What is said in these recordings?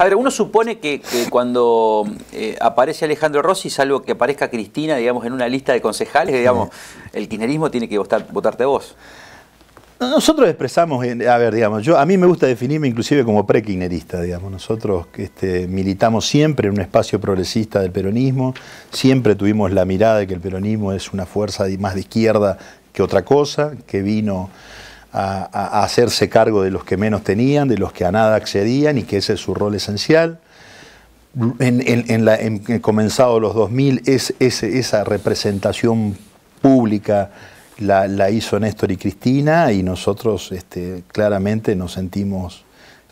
A ver, uno supone que, cuando eh, aparece Alejandro Rossi, salvo que aparezca Cristina, digamos, en una lista de concejales, digamos, el kirchnerismo tiene que votar, votarte vos. Nosotros expresamos, a ver, digamos, yo a mí me gusta definirme inclusive como pre digamos. Nosotros este, militamos siempre en un espacio progresista del peronismo, siempre tuvimos la mirada de que el peronismo es una fuerza más de izquierda que otra cosa, que vino a, hacerse cargo de los que menos tenían, de los que a nada accedían y que ese es su rol esencial. En, la, comenzado los 2000, es, esa representación pública la, hizo Néstor y Cristina y nosotros este, claramente nos sentimos,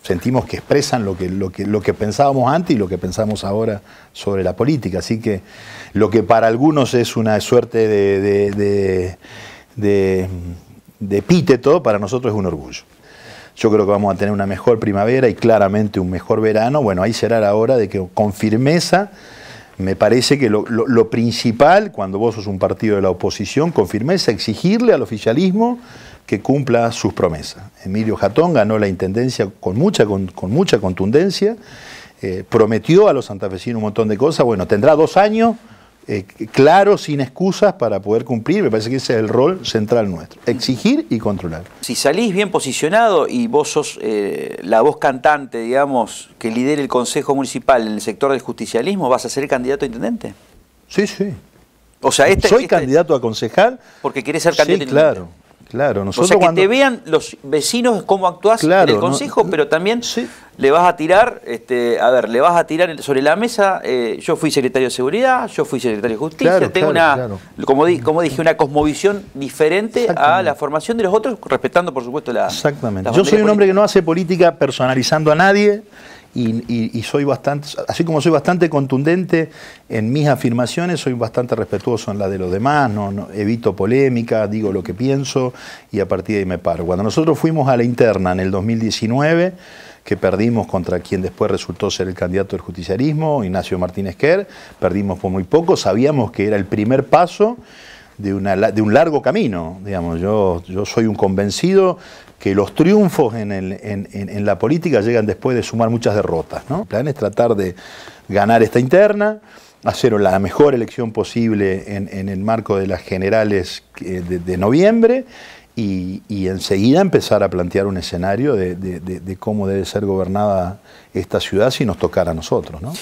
sentimos que expresan lo que, lo, que, lo que pensábamos antes y lo que pensamos ahora sobre la política. Así que lo que para algunos es una suerte de de todo, para nosotros es un orgullo. Yo creo que vamos a tener una mejor primavera y claramente un mejor verano. Bueno, ahí será la hora de que con firmeza, me parece que lo, principal, cuando vos sos un partido de la oposición, con firmeza exigirle al oficialismo que cumpla sus promesas. Emilio Jatón ganó la intendencia con mucha, con, mucha contundencia, eh, prometió a los santafesinos un montón de cosas. Bueno, tendrá dos años eh, claro, sin excusas, para poder cumplir. Me parece que ese es el rol central nuestro, exigir y controlar. Si salís bien posicionado y vos sos eh, la voz cantante, digamos, que lidere el Consejo Municipal en el sector del justicialismo, ¿vas a ser candidato a intendente? Sí, sí. O sea, este, Soy este- candidato a concejal. Porque querés ser candidato. claro. Claro, nosotros. O sea, que te vean los vecinos cómo actuás en el consejo, pero también le vas a tirar, este, a ver, le vas a tirar sobre la mesa. Eh, yo fui secretario de seguridad, yo fui secretario de justicia, tengo una, como, dije, una cosmovisión diferente a la formación de los otros, respetando, por supuesto, la. Exactamente. yo soy un hombre que no hace política personalizando a nadie y, soy bastante, así como soy bastante contundente en mis afirmaciones, soy bastante respetuoso en la de los demás, no, evito polémica, digo lo que pienso y a partir de ahí me paro. Cuando nosotros fuimos a la interna en el 2019, que perdimos contra quien después resultó ser el candidato del justiciarismo, Ignacio Martínez Kerr, perdimos por muy poco, sabíamos que era el primer paso de, un largo camino. Digamos. Yo, yo soy un convencido que los triunfos en, la política llegan después de sumar muchas derrotas. ¿no? El plan es tratar de ganar esta interna, hacer la mejor elección posible en, el marco de las generales eh, de, noviembre y, enseguida empezar a plantear un escenario de, cómo debe ser gobernada esta ciudad si nos tocara a nosotros. ¿no?